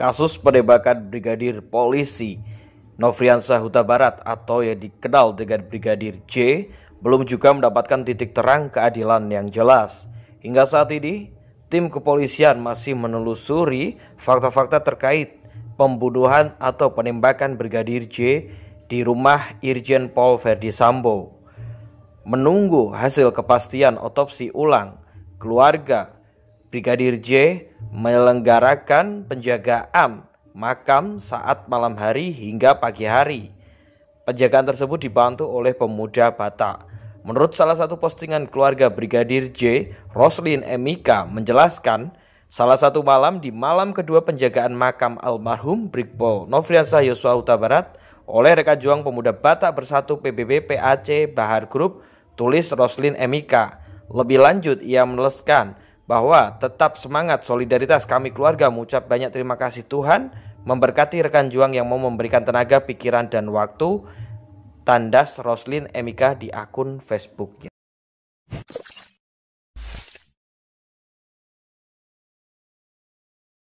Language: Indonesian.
Kasus penembakan Brigadir Polisi Nofriansah Huta Barat atau yang dikenal dengan Brigadir J belum juga mendapatkan titik terang keadilan yang jelas. Hingga saat ini, tim kepolisian masih menelusuri fakta-fakta terkait pembunuhan atau penembakan Brigadir J di rumah Irjen Pol Verdi Sambo. Menunggu hasil kepastian otopsi ulang, keluarga Brigadir J menyelenggarakan penjagaan makam saat malam hari hingga pagi hari. Penjagaan tersebut dibantu oleh pemuda Batak. Menurut salah satu postingan keluarga Brigadir J, Roslin Emika menjelaskan, salah satu malam di malam kedua penjagaan makam almarhum Brigpol novriansah Yosua Huta Barat oleh rekan juang pemuda Batak Bersatu PBB PAC Bahar Group, tulis Roslin Emika. Lebih lanjut, ia menuliskan, bahwa tetap semangat solidaritas kami keluarga mengucap banyak terima kasih Tuhan memberkati rekan juang yang mau memberikan tenaga, pikiran, dan waktu. Tandas Roslin Emika di akun Facebooknya.